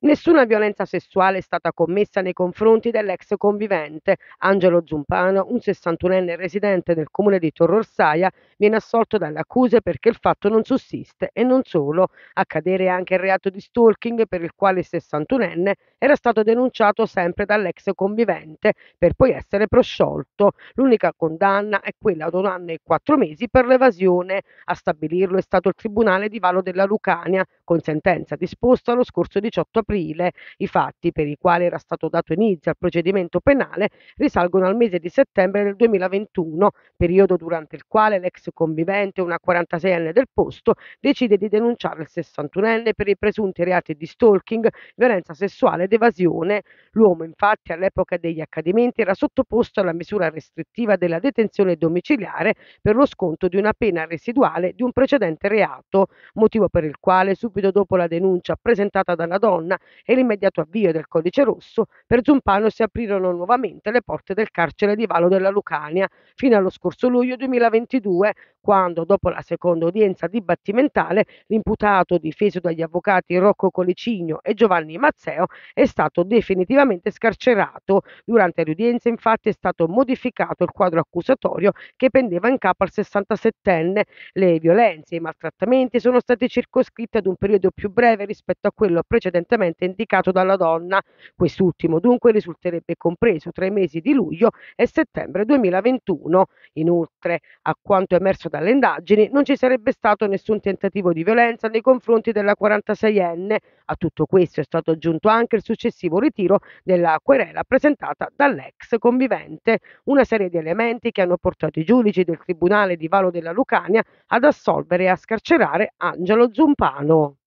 Nessuna violenza sessuale è stata commessa nei confronti dell'ex convivente. Angelo Zumpano, un 61enne residente del comune di Torrorsaia, viene assolto dalle accuse perché il fatto non sussiste e non solo. A anche il reato di stalking per il quale il 61enne era stato denunciato sempre dall'ex convivente per poi essere prosciolto. L'unica condanna è quella ad un anno e quattro mesi per l'evasione. A stabilirlo è stato il Tribunale di Valo della Lucania con sentenza disposta lo scorso 18 aprile, i fatti per i quali era stato dato inizio al procedimento penale risalgono al mese di settembre del 2021, periodo durante il quale l'ex convivente, una 46enne del posto, decide di denunciare il 61enne per i presunti reati di stalking, violenza sessuale ed evasione. L'uomo infatti all'epoca degli accadimenti era sottoposto alla misura restrittiva della detenzione domiciliare per lo sconto di una pena residuale di un precedente reato, motivo per il quale subito dopo la denuncia presentata dalla donna e l'immediato avvio del Codice Rosso, per Zumpano si aprirono nuovamente le porte del carcere di Valo della Lucania fino allo scorso luglio 2022, quando, dopo la seconda udienza dibattimentale, l'imputato difeso dagli avvocati Rocco Colicigno e Giovanni Mazzeo è stato definitivamente scarcerato. Durante l'udienza, infatti, è stato modificato il quadro accusatorio che pendeva in capo al 67enne. Le violenze e i maltrattamenti sono stati circoscritti ad un periodo più breve rispetto a quello precedentemente espressamente indicato dalla donna. Quest'ultimo dunque risulterebbe compreso tra i mesi di luglio e settembre 2021. Inoltre, a quanto emerso dalle indagini, non ci sarebbe stato nessun tentativo di violenza nei confronti della 46enne. A tutto questo è stato aggiunto anche il successivo ritiro della querela presentata dall'ex convivente, una serie di elementi che hanno portato i giudici del Tribunale di Valo della Lucania ad assolvere e a scarcerare Angelo Zumpano.